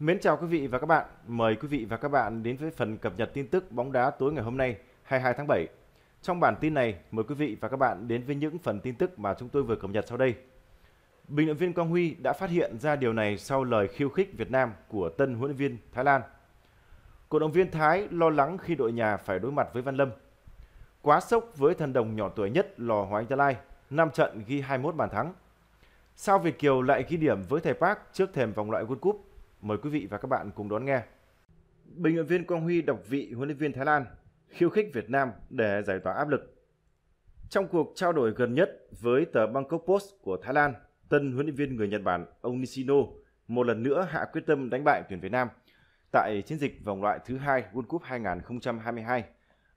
Mến chào quý vị và các bạn. Mời quý vị và các bạn đến với phần cập nhật tin tức bóng đá tối ngày hôm nay, 22 tháng 7. Trong bản tin này, mời quý vị và các bạn đến với những phần tin tức mà chúng tôi vừa cập nhật sau đây. Bình luận viên Quang Huy đã phát hiện ra điều này sau lời khiêu khích Việt Nam của tân huấn luyện viên Thái Lan. Cổ động viên Thái lo lắng khi đội nhà phải đối mặt với Văn Lâm. Quá sốc với thần đồng nhỏ tuổi nhất lò Hoàng Anh Gia Lai, 5 trận ghi 21 bàn thắng. Sao Việt Kiều lại ghi điểm với thầy Park trước thềm vòng loại World Cup Mời quý vị và các bạn cùng đón nghe. Bình luận viên Quang Huy đọc vị huấn luyện viên Thái Lan khiêu khích Việt Nam để giải tỏa áp lực. Trong cuộc trao đổi gần nhất với tờ Bangkok Post của Thái Lan, tân huấn luyện viên người Nhật Bản ông Nishino một lần nữa hạ quyết tâm đánh bại tuyển Việt Nam tại chiến dịch vòng loại thứ hai World Cup 2022.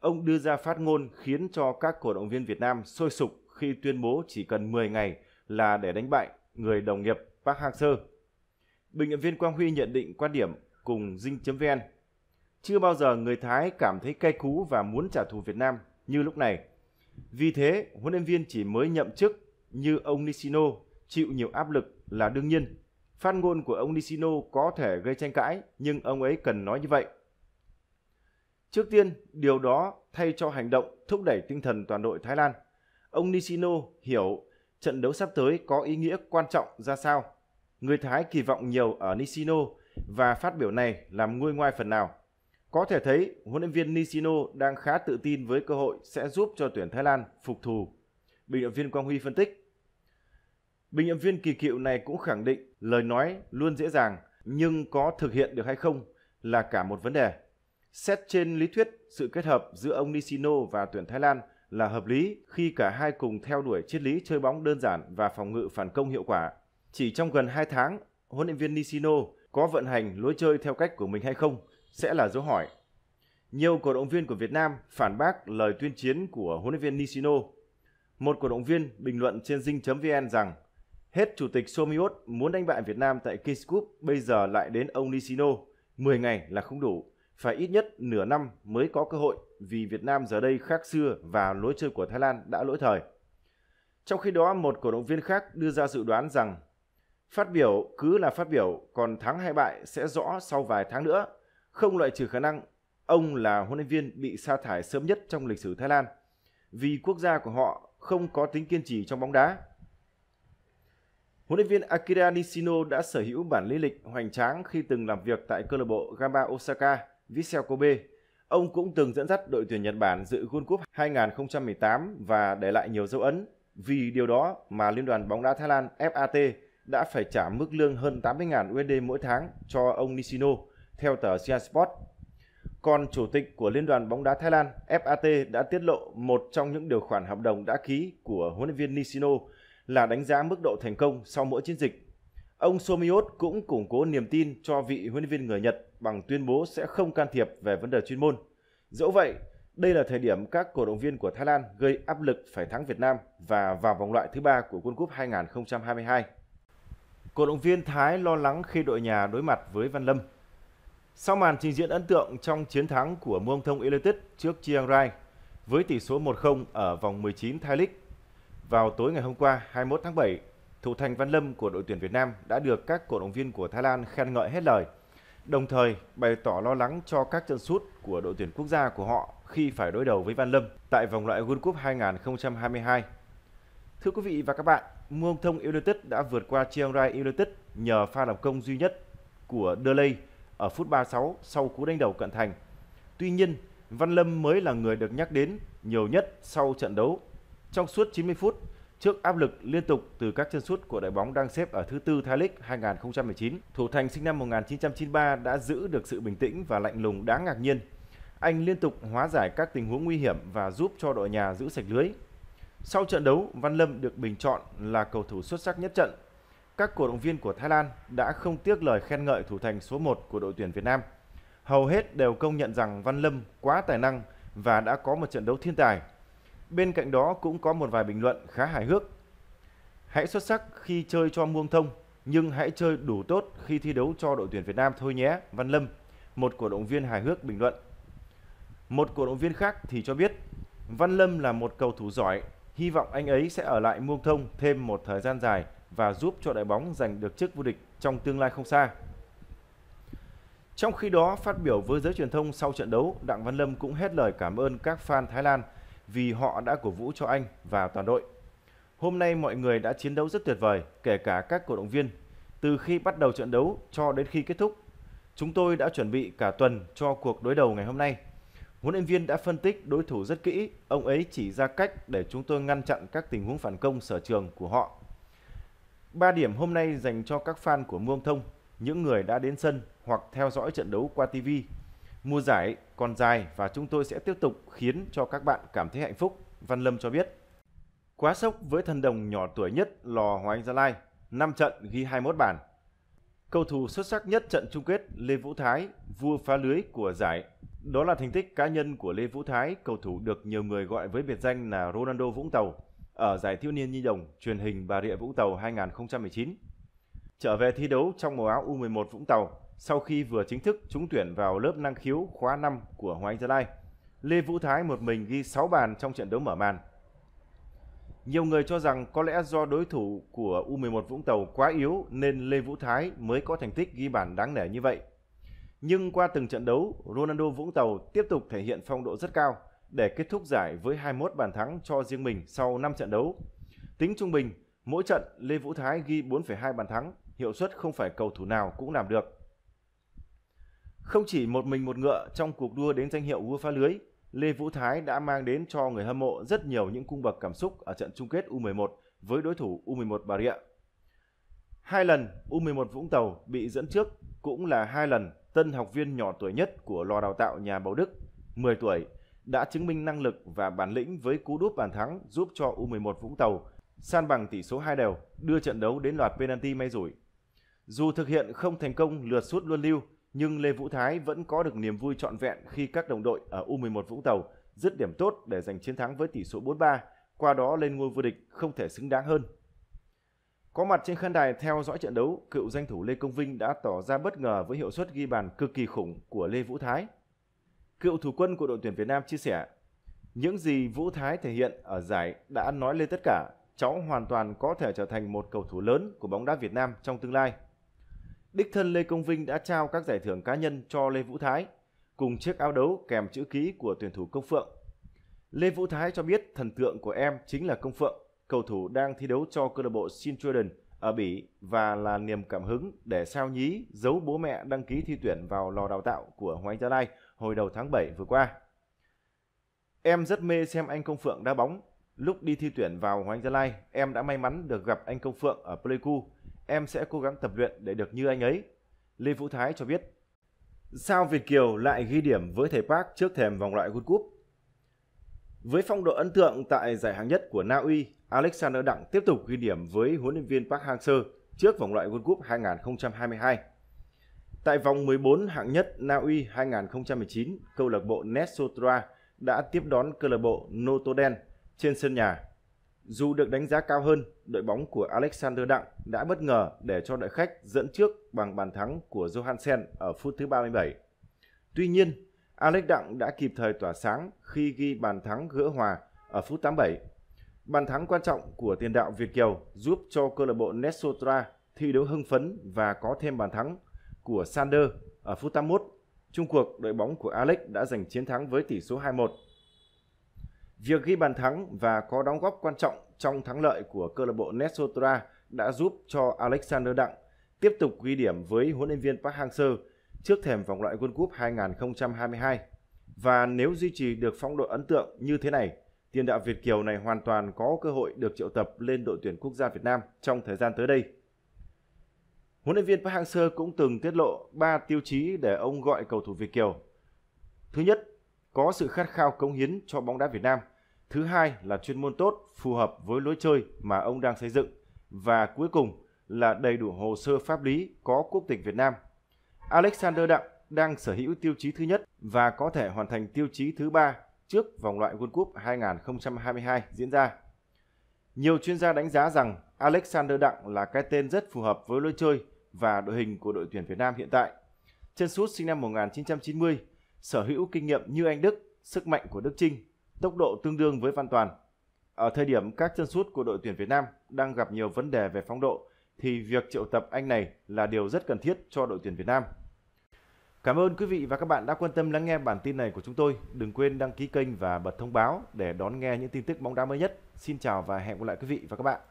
Ông đưa ra phát ngôn khiến cho các cổ động viên Việt Nam sôi sục khi tuyên bố chỉ cần 10 ngày là để đánh bại người đồng nghiệp Park Hang-seo Bình luận viên Quang Huy nhận định quan điểm cùng Dinh.vn. Chưa bao giờ người Thái cảm thấy cay cú và muốn trả thù Việt Nam như lúc này. Vì thế, huấn luyện viên chỉ mới nhậm chức như ông Nishino chịu nhiều áp lực là đương nhiên. Phát ngôn của ông Nishino có thể gây tranh cãi, nhưng ông ấy cần nói như vậy. Trước tiên, điều đó thay cho hành động thúc đẩy tinh thần toàn đội Thái Lan. Ông Nishino hiểu trận đấu sắp tới có ý nghĩa quan trọng ra sao người Thái kỳ vọng nhiều ở Nishino và phát biểu này làm nguôi ngoai phần nào. Có thể thấy, huấn luyện viên Nishino đang khá tự tin với cơ hội sẽ giúp cho tuyển Thái Lan phục thù. Bình luận viên Quang Huy phân tích. Bình luận viên kỳ cựu này cũng khẳng định lời nói luôn dễ dàng nhưng có thực hiện được hay không là cả một vấn đề. Xét trên lý thuyết, sự kết hợp giữa ông Nishino và tuyển Thái Lan là hợp lý khi cả hai cùng theo đuổi triết lý chơi bóng đơn giản và phòng ngự phản công hiệu quả. Chỉ trong gần 2 tháng, huấn luyện viên Nishino có vận hành lối chơi theo cách của mình hay không sẽ là dấu hỏi. Nhiều cổ động viên của Việt Nam phản bác lời tuyên chiến của huấn luyện viên Nishino. Một cổ động viên bình luận trên dinh.vn rằng hết chủ tịch Somiot muốn đánh bại Việt Nam tại Kings Cup bây giờ lại đến ông Nishino, 10 ngày là không đủ, phải ít nhất nửa năm mới có cơ hội vì Việt Nam giờ đây khác xưa và lối chơi của Thái Lan đã lỗi thời. Trong khi đó, một cổ động viên khác đưa ra dự đoán rằng Phát biểu cứ là phát biểu, còn thắng hay bại sẽ rõ sau vài tháng nữa. Không loại trừ khả năng ông là huấn luyện viên bị sa thải sớm nhất trong lịch sử Thái Lan vì quốc gia của họ không có tính kiên trì trong bóng đá. Huấn luyện viên Akira Nishino đã sở hữu bản lý lịch hoành tráng khi từng làm việc tại câu lạc bộ Gamba Osaka, Vissel Kobe. Ông cũng từng dẫn dắt đội tuyển Nhật Bản dự World Cup 2018 và để lại nhiều dấu ấn. Vì điều đó mà Liên đoàn bóng đá Thái Lan FAT đã phải trả mức lương hơn 80.000 USD mỗi tháng cho ông Nishino, theo tờ Asia Sport. Còn chủ tịch của Liên đoàn bóng đá Thái Lan FAT đã tiết lộ một trong những điều khoản hợp đồng đã ký của huấn luyện viên Nishino là đánh giá mức độ thành công sau mỗi chiến dịch. Ông Somiot cũng củng cố niềm tin cho vị huấn luyện viên người Nhật bằng tuyên bố sẽ không can thiệp về vấn đề chuyên môn. Dẫu vậy, đây là thời điểm các cổ động viên của Thái Lan gây áp lực phải thắng Việt Nam và vào vòng loại thứ ba của World Cup 2022. Cổ động viên Thái lo lắng khi đội nhà đối mặt với Văn Lâm. Sau màn trình diễn ấn tượng trong chiến thắng của Muông Thông United trước Chiang Rai với tỷ số 1-0 ở vòng 19 Thái League, vào tối ngày hôm qua 21 tháng 7, thủ thành Văn Lâm của đội tuyển Việt Nam đã được các cổ động viên của Thái Lan khen ngợi hết lời, đồng thời bày tỏ lo lắng cho các chân sút của đội tuyển quốc gia của họ khi phải đối đầu với Văn Lâm tại vòng loại World Cup 2022. Thưa quý vị và các bạn, Mương thông United đã vượt qua Chiang Rai United nhờ pha lập công duy nhất của Delay ở phút 36 sau cú đánh đầu cận thành. Tuy nhiên, Văn Lâm mới là người được nhắc đến nhiều nhất sau trận đấu. Trong suốt 90 phút, trước áp lực liên tục từ các chân sút của đội bóng đang xếp ở thứ tư Thái League 2019, thủ thành sinh năm 1993 đã giữ được sự bình tĩnh và lạnh lùng đáng ngạc nhiên. Anh liên tục hóa giải các tình huống nguy hiểm và giúp cho đội nhà giữ sạch lưới. Sau trận đấu, Văn Lâm được bình chọn là cầu thủ xuất sắc nhất trận. Các cổ động viên của Thái Lan đã không tiếc lời khen ngợi thủ thành số 1 của đội tuyển Việt Nam. Hầu hết đều công nhận rằng Văn Lâm quá tài năng và đã có một trận đấu thiên tài. Bên cạnh đó cũng có một vài bình luận khá hài hước. Hãy xuất sắc khi chơi cho muông thông, nhưng hãy chơi đủ tốt khi thi đấu cho đội tuyển Việt Nam thôi nhé, Văn Lâm, một cổ động viên hài hước bình luận. Một cổ động viên khác thì cho biết, Văn Lâm là một cầu thủ giỏi Hy vọng anh ấy sẽ ở lại Muông Thông thêm một thời gian dài và giúp cho đội bóng giành được chức vô địch trong tương lai không xa. Trong khi đó, phát biểu với giới truyền thông sau trận đấu, Đặng Văn Lâm cũng hết lời cảm ơn các fan Thái Lan vì họ đã cổ vũ cho anh và toàn đội. Hôm nay mọi người đã chiến đấu rất tuyệt vời, kể cả các cổ động viên. Từ khi bắt đầu trận đấu cho đến khi kết thúc, chúng tôi đã chuẩn bị cả tuần cho cuộc đối đầu ngày hôm nay – Huấn luyện viên đã phân tích đối thủ rất kỹ, ông ấy chỉ ra cách để chúng tôi ngăn chặn các tình huống phản công sở trường của họ. 3 điểm hôm nay dành cho các fan của Muông Thông, những người đã đến sân hoặc theo dõi trận đấu qua TV. Mùa giải còn dài và chúng tôi sẽ tiếp tục khiến cho các bạn cảm thấy hạnh phúc, Văn Lâm cho biết. Quá sốc với thần đồng nhỏ tuổi nhất lò Hoàng Anh Gia Lai, 5 trận ghi 21 bàn. Cầu thủ xuất sắc nhất trận chung kết Lê Vũ Thái, vua phá lưới của giải đó là thành tích cá nhân của Lê Vũ Thái, cầu thủ được nhiều người gọi với biệt danh là Ronaldo Vũng Tàu ở giải thiếu niên nhi đồng truyền hình Bà Rịa Vũng Tàu 2019. Trở về thi đấu trong màu áo U11 Vũng Tàu sau khi vừa chính thức trúng tuyển vào lớp năng khiếu khóa 5 của Hoàng Anh Gia Lai, Lê Vũ Thái một mình ghi 6 bàn trong trận đấu mở màn. Nhiều người cho rằng có lẽ do đối thủ của U11 Vũng Tàu quá yếu nên Lê Vũ Thái mới có thành tích ghi bàn đáng nể như vậy. Nhưng qua từng trận đấu, Ronaldo Vũng Tàu tiếp tục thể hiện phong độ rất cao để kết thúc giải với 21 bàn thắng cho riêng mình sau 5 trận đấu. Tính trung bình, mỗi trận Lê Vũ Thái ghi 4,2 bàn thắng, hiệu suất không phải cầu thủ nào cũng làm được. Không chỉ một mình một ngựa trong cuộc đua đến danh hiệu vua phá lưới, Lê Vũ Thái đã mang đến cho người hâm mộ rất nhiều những cung bậc cảm xúc ở trận chung kết U11 với đối thủ U11 Bà Rịa. Hai lần U11 Vũng Tàu bị dẫn trước cũng là hai lần tân học viên nhỏ tuổi nhất của lò đào tạo nhà Bầu Đức, 10 tuổi, đã chứng minh năng lực và bản lĩnh với cú đúp bàn thắng giúp cho U11 Vũng Tàu san bằng tỷ số 2 đều, đưa trận đấu đến loạt penalty may rủi. Dù thực hiện không thành công lượt sút luân lưu, nhưng Lê Vũ Thái vẫn có được niềm vui trọn vẹn khi các đồng đội ở U11 Vũng Tàu dứt điểm tốt để giành chiến thắng với tỷ số 4-3, qua đó lên ngôi vô địch không thể xứng đáng hơn. Có mặt trên khán đài theo dõi trận đấu, cựu danh thủ Lê Công Vinh đã tỏ ra bất ngờ với hiệu suất ghi bàn cực kỳ khủng của Lê Vũ Thái. Cựu thủ quân của đội tuyển Việt Nam chia sẻ, những gì Vũ Thái thể hiện ở giải đã nói lên tất cả, cháu hoàn toàn có thể trở thành một cầu thủ lớn của bóng đá Việt Nam trong tương lai. Đích thân Lê Công Vinh đã trao các giải thưởng cá nhân cho Lê Vũ Thái, cùng chiếc áo đấu kèm chữ ký của tuyển thủ Công Phượng. Lê Vũ Thái cho biết thần tượng của em chính là Công Phượng, cầu thủ đang thi đấu cho câu lạc bộ Sintruiden ở Bỉ và là niềm cảm hứng để sao nhí giấu bố mẹ đăng ký thi tuyển vào lò đào tạo của Hoàng Gia Lai hồi đầu tháng 7 vừa qua. Em rất mê xem anh Công Phượng đá bóng. Lúc đi thi tuyển vào Hoàng Gia Lai, em đã may mắn được gặp anh Công Phượng ở Pleiku. Em sẽ cố gắng tập luyện để được như anh ấy. Lê Vũ Thái cho biết. Sao Việt Kiều lại ghi điểm với thầy Park trước thềm vòng loại World Cup? Với phong độ ấn tượng tại giải hạng nhất của Na Uy, Alexander Đặng tiếp tục ghi điểm với huấn luyện viên Park Hang-seo trước vòng loại World Cup 2022. Tại vòng 14 hạng nhất Na Uy 2019, câu lạc bộ Nesotra đã tiếp đón câu lạc bộ Notoden trên sân nhà. Dù được đánh giá cao hơn, đội bóng của Alexander Đặng đã bất ngờ để cho đội khách dẫn trước bằng bàn thắng của Johansen ở phút thứ 37. Tuy nhiên, Alex Đặng đã kịp thời tỏa sáng khi ghi bàn thắng gỡ hòa ở phút 87 Bàn thắng quan trọng của tiền đạo Việt Kiều giúp cho câu lạc bộ Nesotra thi đấu hưng phấn và có thêm bàn thắng của Sander ở phút 81. Trung cuộc, đội bóng của Alex đã giành chiến thắng với tỷ số 2-1. Việc ghi bàn thắng và có đóng góp quan trọng trong thắng lợi của câu lạc bộ Nesotra đã giúp cho Alexander Đặng tiếp tục ghi điểm với huấn luyện viên Park Hang-seo trước thềm vòng loại World Cup 2022. Và nếu duy trì được phong độ ấn tượng như thế này tiền đạo Việt Kiều này hoàn toàn có cơ hội được triệu tập lên đội tuyển quốc gia Việt Nam trong thời gian tới đây. Huấn luyện viên Park Hang-seo cũng từng tiết lộ 3 tiêu chí để ông gọi cầu thủ Việt Kiều. Thứ nhất, có sự khát khao cống hiến cho bóng đá Việt Nam. Thứ hai là chuyên môn tốt, phù hợp với lối chơi mà ông đang xây dựng. Và cuối cùng là đầy đủ hồ sơ pháp lý có quốc tịch Việt Nam. Alexander Đặng đang sở hữu tiêu chí thứ nhất và có thể hoàn thành tiêu chí thứ ba trước vòng loại World Cup 2022 diễn ra. Nhiều chuyên gia đánh giá rằng Alexander Đặng là cái tên rất phù hợp với lối chơi và đội hình của đội tuyển Việt Nam hiện tại. Chân sút sinh năm 1990, sở hữu kinh nghiệm như anh Đức, sức mạnh của Đức Trinh, tốc độ tương đương với Văn Toàn. Ở thời điểm các chân sút của đội tuyển Việt Nam đang gặp nhiều vấn đề về phong độ thì việc triệu tập anh này là điều rất cần thiết cho đội tuyển Việt Nam. Cảm ơn quý vị và các bạn đã quan tâm lắng nghe bản tin này của chúng tôi. Đừng quên đăng ký kênh và bật thông báo để đón nghe những tin tức bóng đá mới nhất. Xin chào và hẹn gặp lại quý vị và các bạn.